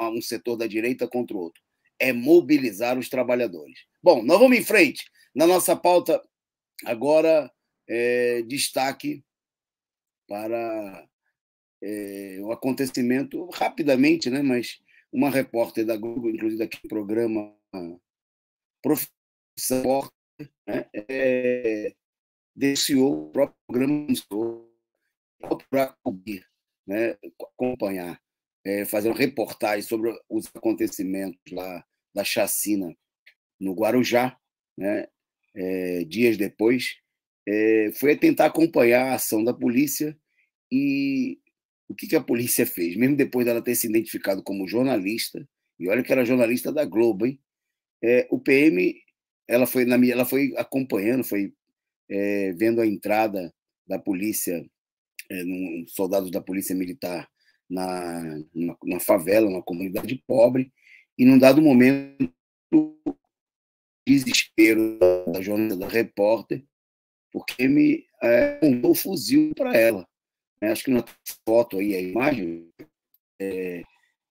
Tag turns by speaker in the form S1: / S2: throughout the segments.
S1: um setor da direita contra o outro. É mobilizar os trabalhadores. Bom, nós vamos em frente. Na nossa pauta, agora, é, destaque para é, o acontecimento, rapidamente, né? mas uma repórter da Globo, inclusive aqui no programa, professor, né? é, denunciou o próprio programa para né? acompanhar é, fazendo reportagens sobre os acontecimentos lá da chacina no Guarujá, né? É, dias depois, é, foi tentar acompanhar a ação da polícia e o que, que a polícia fez, mesmo depois dela ter se identificado como jornalista, e olha que era é jornalista da Globo, hein? É, o PM, ela foi, na, ela foi acompanhando, foi vendo a entrada da polícia, é, num, soldados da polícia militar na, na, na favela, na comunidade pobre, e num dado momento, desespero da jornada da repórter, porque me é, mandou um fuzil para ela. É, acho que na foto aí, a imagem, é,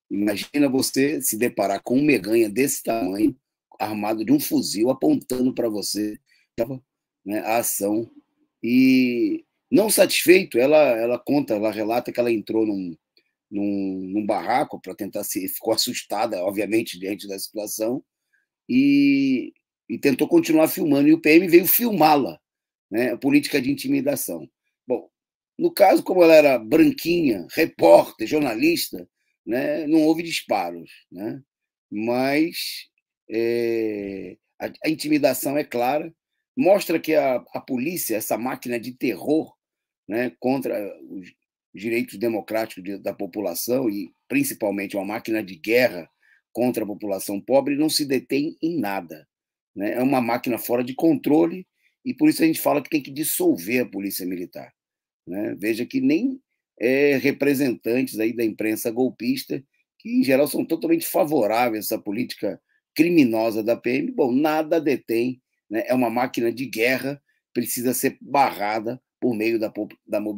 S1: imagina você se deparar com um meganha desse tamanho, armado de um fuzil, apontando para você né, a ação. E não satisfeito, ela, ela conta, ela relata que ela entrou num, num, num barraco para tentar se. ficou assustada, obviamente, diante da situação, e, e tentou continuar filmando. E o PM veio filmá-la, né? A política de intimidação. Bom, no caso, como ela era branquinha, repórter, jornalista, né, não houve disparos, né? mas é, a, a, intimidação é clara, mostra que a, a polícia, essa máquina de terror né, contra os, direitos democráticos da população e principalmente uma máquina de guerra contra a população pobre não se detém em nada. Né? É uma máquina fora de controle e por isso a gente fala que tem que dissolver a polícia militar. Né? Veja que nem é, representantes aí da imprensa golpista, que em geral são totalmente favoráveis a essa política criminosa da PM, bom, nada detém, né? é uma máquina de guerra, precisa ser barrada por meio da, da mobilização.